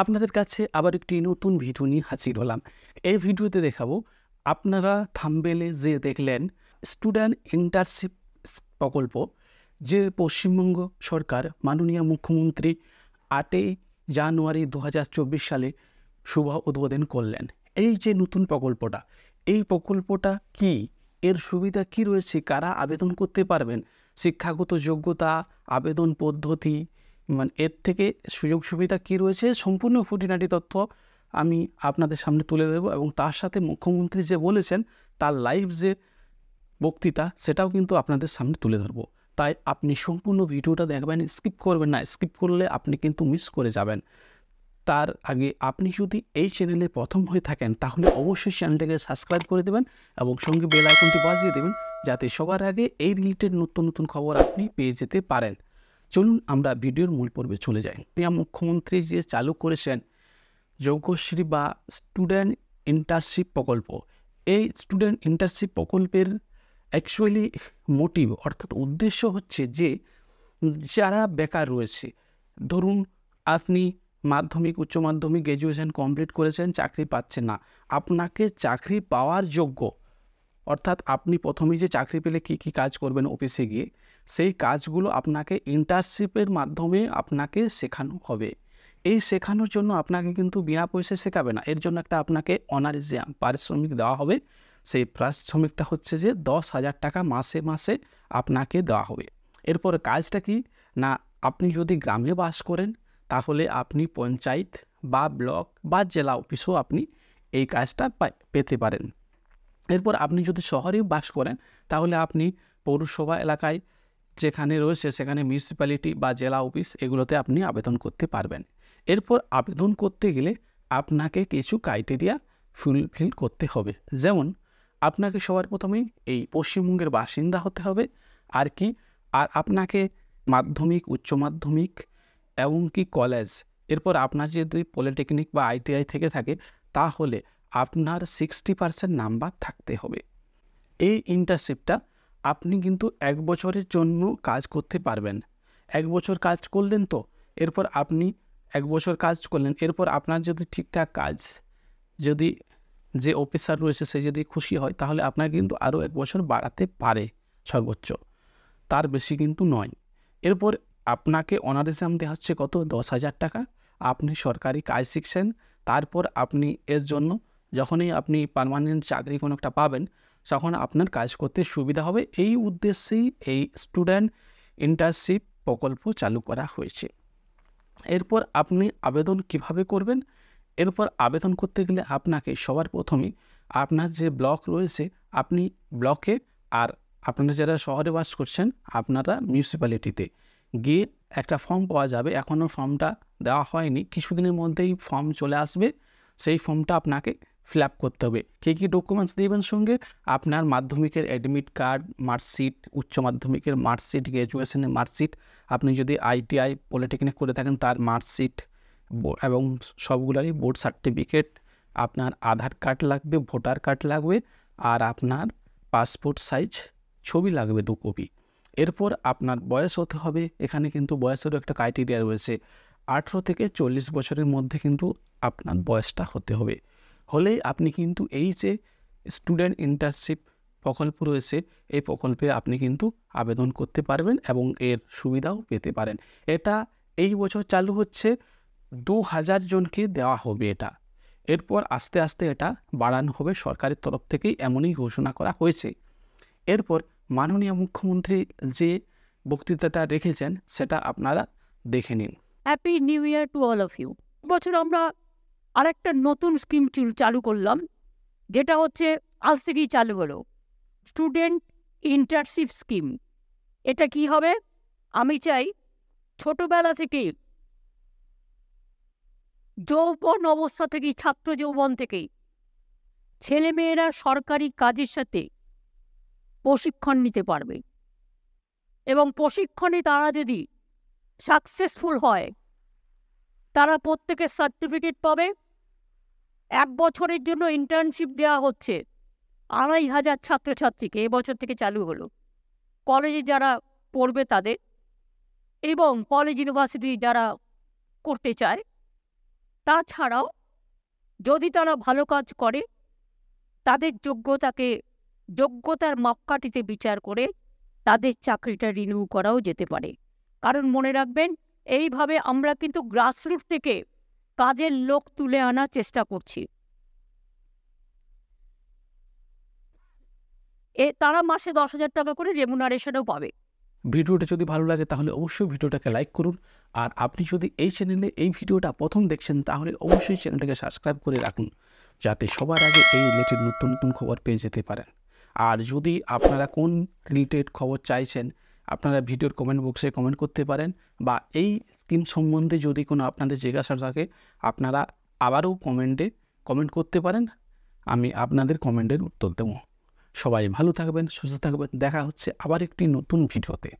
আপনাদের কাছে আবার একটি নতুন ভিডিও নিয়ে হাজির হলাম এই ভিডিওতে দেখাবো আপনারা থামবেলে যে দেখলেন স্টুডেন্ট ইন্টারশিপ প্রকল্প যে পশ্চিমবঙ্গ সরকার মাননীয় মুখ্যমন্ত্রী আটই জানুয়ারি দু সালে শুভ উদ্বোধন করলেন এই যে নতুন প্রকল্পটা এই প্রকল্পটা কি এর সুবিধা কি রয়েছে কারা আবেদন করতে পারবেন শিক্ষাগত যোগ্যতা আবেদন পদ্ধতি মানে এর থেকে সুযোগ সুবিধা কী রয়েছে সম্পূর্ণ খুঁটিনাটি তথ্য আমি আপনাদের সামনে তুলে দেব এবং তার সাথে মুখ্যমন্ত্রী যে বলেছেন তার লাইভ যে বক্তৃতা সেটাও কিন্তু আপনাদের সামনে তুলে ধরবো তাই আপনি সম্পূর্ণ ভিডিওটা দেখবেন স্কিপ করবেন না স্কিপ করলে আপনি কিন্তু মিস করে যাবেন তার আগে আপনি যদি এই চ্যানেলে প্রথম হয়ে থাকেন তাহলে অবশ্যই চ্যানেলটাকে সাবস্ক্রাইব করে দেবেন এবং সঙ্গে বেল আইকনটি বাজিয়ে দেবেন যাতে সবার আগে এই রিলেটেড নতুন নতুন খবর আপনি পেয়ে যেতে পারেন চলুন আমরা ভিডিওর মূল পর্বে চলে যাই প্রিয়া মুখ্যমন্ত্রী যে চালু করেছেন যোগ্যশ্রী বা স্টুডেন্ট ইন্টার্নশিপ প্রকল্প এই স্টুডেন্ট ইন্টার্নশিপ প্রকল্পের অ্যাকচুয়ালি মোটিভ অর্থাৎ উদ্দেশ্য হচ্ছে যে যারা বেকার রয়েছে ধরুন আপনি মাধ্যমিক উচ্চ মাধ্যমিক গ্র্যাজুয়েশন কমপ্লিট করেছেন চাকরি পাচ্ছেন না আপনাকে চাকরি পাওয়ার যোগ্য অর্থাৎ আপনি প্রথমেই যে চাকরি পেলে কি কি কাজ করবেন অফিসে গিয়ে সেই কাজগুলো আপনাকে ইন্টার্নশিপের মাধ্যমে আপনাকে শেখানো হবে এই শেখানোর জন্য আপনাকে কিন্তু বিনা পয়সা শেখাবে না এর জন্য একটা আপনাকে অনার্স পারিশ্রমিক দেওয়া হবে সেই পারিশ্রমিকটা হচ্ছে যে দশ হাজার টাকা মাসে মাসে আপনাকে দেওয়া হবে এরপর কাজটা কি না আপনি যদি গ্রামে বাস করেন তাহলে আপনি পঞ্চায়েত বা ব্লক বা জেলা অফিসেও আপনি এই কাজটা পেতে পারেন এরপর আপনি যদি শহরে বাস করেন তাহলে আপনি পৌরসভা এলাকায় যেখানে রয়েছে সেখানে মিউনিসিপ্যালিটি বা জেলা অফিস এগুলোতে আপনি আবেদন করতে পারবেন এরপর আবেদন করতে গেলে আপনাকে কিছু ক্রাইটেরিয়া ফুলফিল করতে হবে যেমন আপনাকে সবার প্রথমেই এই পশ্চিমবঙ্গের বাসিন্দা হতে হবে আর কি আর আপনাকে মাধ্যমিক উচ্চ মাধ্যমিক এবং কি কলেজ এরপর আপনার যদি পলিটেকনিক বা আইটিআই থেকে থাকে তাহলে আপনার সিক্সটি পার্সেন্ট নাম্বার থাকতে হবে এই ইন্টারশিপটা আপনি কিন্তু এক বছরের জন্য কাজ করতে পারবেন এক বছর কাজ করলেন তো এরপর আপনি এক বছর কাজ করলেন এরপর আপনার যদি ঠিকঠাক কাজ যদি যে অফিসার রয়েছে সে যদি খুশি হয় তাহলে আপনার কিন্তু আরও এক বছর বাড়াতে পারে সর্বোচ্চ তার বেশি কিন্তু নয় এরপর আপনাকে অনারিসাম দেওয়া হচ্ছে কত দশ হাজার টাকা আপনি সরকারি কাজ শিখছেন তারপর আপনি এর জন্য যখনই আপনি পারমানেন্ট চাকরি কোনো একটা পাবেন তখন আপনার কাজ করতে সুবিধা হবে এই উদ্দেশ্যেই এই স্টুডেন্ট ইন্টার্নশিপ প্রকল্প চালু করা হয়েছে এরপর আপনি আবেদন কিভাবে করবেন এরপর আবেদন করতে গেলে আপনাকে সবার প্রথমে আপনার যে ব্লক রয়েছে আপনি ব্লকে আর আপনারা যারা শহরে বাস করছেন আপনারা মিউনিসিপ্যালিটিতে গিয়ে একটা ফর্ম পাওয়া যাবে এখনও ফর্মটা দেওয়া হয়নি কিছুদিনের মধ্যেই ফর্ম চলে আসবে সেই ফর্মটা আপনাকে ফিল করতে হবে কী কী ডকুমেন্টস দেবেন সঙ্গে আপনার মাধ্যমিকের অ্যাডমিট কার্ড মার্কশিট উচ্চ মাধ্যমিকের মার্কশিট গ্র্যাজুয়েশনের মার্কশিট আপনি যদি আইটিআই পলিটেকনিক করে থাকেন তার মার্কশিট এবং সবগুলারই বোর্ড সার্টিফিকেট আপনার আধার কার্ড লাগবে ভোটার কার্ড লাগবে আর আপনার পাসপোর্ট সাইজ ছবি লাগবে দু কপি এরপর আপনার বয়স হতে হবে এখানে কিন্তু বয়সেরও একটা ক্রাইটেরিয়া রয়েছে আঠেরো থেকে চল্লিশ বছরের মধ্যে কিন্তু আপনার বয়সটা হতে হবে হলে আপনি কিন্তু এই যে স্টুডেন্ট ইন্টার্নশিপ প্রকল্প রয়েছে এই প্রকল্পে আপনি কিন্তু আবেদন করতে পারবেন এবং এর সুবিধাও পেতে পারেন এটা এই বছর চালু হচ্ছে দু হাজার জনকে দেওয়া হবে এটা এরপর আস্তে আস্তে এটা বাড়ানো হবে সরকারের তরফ থেকেই এমনই ঘোষণা করা হয়েছে এরপর মাননীয় মুখ্যমন্ত্রী যে বক্তৃতাটা রেখেছেন সেটা আপনারা দেখে নিন happy new year to all of you বছর আমরা আরেকটা নতুন স্কিম চালু করলাম যেটা হচ্ছে আজ থেকেই চালু হলো স্টুডেন্ট ইন্টার্নশিপ স্কিম এটা কি হবে আমি চাই ছোটবেলা থেকেই যৌবন অবস্থা থেকেই ছাত্র যৌবন থেকেই ছেলেমেয়েরা সরকারি কাজের সাথে প্রশিক্ষণ নিতে পারবে এবং প্রশিক্ষণে তারা যদি সাকসেসফুল হয় তারা প্রত্যেকে সার্টিফিকেট পাবে এক বছরের জন্য ইন্টার্নশিপ দেওয়া হচ্ছে আড়াই হাজার ছাত্রছাত্রীকে এবছর থেকে চালু হলো কলেজে যারা পড়বে তাদের এবং কলেজ ইউনিভার্সিটি যারা করতে চায় তাছাড়াও যদি তারা ভালো কাজ করে তাদের যোগ্যতাকে যোগ্যতার মাপকাঠিতে বিচার করে তাদের চাকরিটা রিনিউ করাও যেতে পারে কারণ মনে রাখবেন এইভাবে আমরা কিন্তু গ্রাসরুট থেকে কাজের লোক তুলে আনার চেষ্টা করছি এ তারা মাসে দশ হাজার টাকা করে রেমুনারেশনও পাবে ভিডিওটা যদি ভালো লাগে তাহলে অবশ্যই ভিডিওটাকে লাইক করুন আর আপনি যদি এই চ্যানেলে এই ভিডিওটা প্রথম দেখছেন তাহলে অবশ্যই চ্যানেলটাকে সাবস্ক্রাইব করে রাখুন যাতে সবার আগে এই রিলেটেড নতুন নতুন খবর পেয়ে যেতে পারেন আর যদি আপনারা কোন রিলেটেড খবর চাইছেন আপনারা ভিডিওর কমেন্ট বক্সে কমেন্ট করতে পারেন বা এই স্কিম সম্বন্ধে যদি কোনো আপনাদের জিজ্ঞাসা থাকে আপনারা আবারও কমেন্টে কমেন্ট করতে পারেন আমি আপনাদের কমেন্টের উত্তর দেবো সবাই ভালো থাকবেন সুস্থ থাকবেন দেখা হচ্ছে আবার একটি নতুন ভিডিওতে